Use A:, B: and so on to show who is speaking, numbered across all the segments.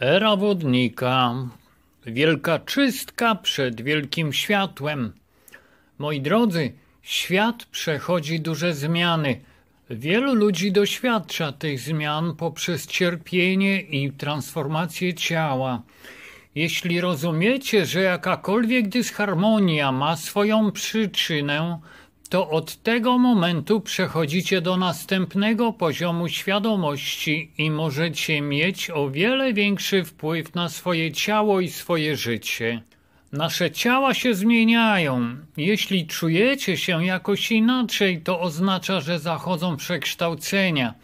A: Era wodnika. Wielka czystka przed wielkim światłem. Moi drodzy, świat przechodzi duże zmiany. Wielu ludzi doświadcza tych zmian poprzez cierpienie i transformację ciała. Jeśli rozumiecie, że jakakolwiek dysharmonia ma swoją przyczynę, to od tego momentu przechodzicie do następnego poziomu świadomości i możecie mieć o wiele większy wpływ na swoje ciało i swoje życie. Nasze ciała się zmieniają. Jeśli czujecie się jakoś inaczej, to oznacza, że zachodzą przekształcenia.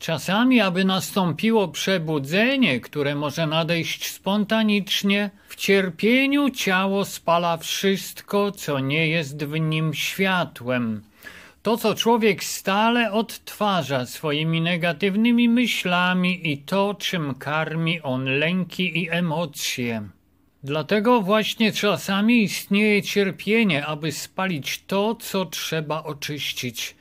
A: Czasami, aby nastąpiło przebudzenie, które może nadejść spontanicznie, w cierpieniu ciało spala wszystko, co nie jest w nim światłem. To, co człowiek stale odtwarza swoimi negatywnymi myślami i to, czym karmi on lęki i emocje. Dlatego właśnie czasami istnieje cierpienie, aby spalić to, co trzeba oczyścić –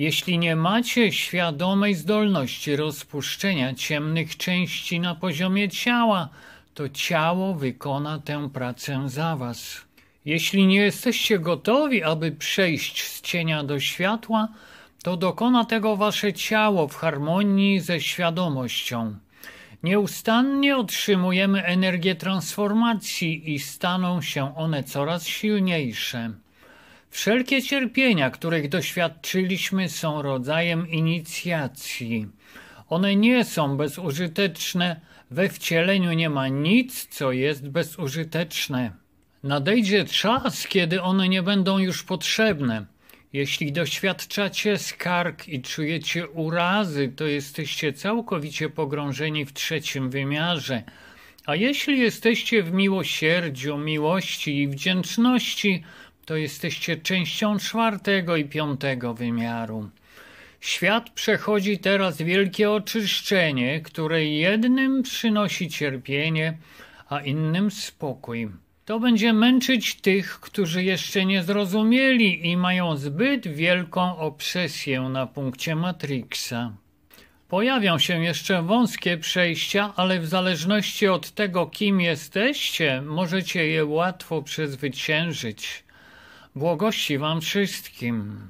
A: jeśli nie macie świadomej zdolności rozpuszczenia ciemnych części na poziomie ciała, to ciało wykona tę pracę za was. Jeśli nie jesteście gotowi, aby przejść z cienia do światła, to dokona tego wasze ciało w harmonii ze świadomością. Nieustannie otrzymujemy energię transformacji i staną się one coraz silniejsze. Wszelkie cierpienia, których doświadczyliśmy, są rodzajem inicjacji. One nie są bezużyteczne. We wcieleniu nie ma nic, co jest bezużyteczne. Nadejdzie czas, kiedy one nie będą już potrzebne. Jeśli doświadczacie skarg i czujecie urazy, to jesteście całkowicie pogrążeni w trzecim wymiarze. A jeśli jesteście w miłosierdziu, miłości i wdzięczności, to jesteście częścią czwartego i piątego wymiaru. Świat przechodzi teraz wielkie oczyszczenie, które jednym przynosi cierpienie, a innym spokój. To będzie męczyć tych, którzy jeszcze nie zrozumieli i mają zbyt wielką obsesję na punkcie Matrixa. Pojawią się jeszcze wąskie przejścia, ale w zależności od tego, kim jesteście, możecie je łatwo przezwyciężyć. Błogości Wam wszystkim.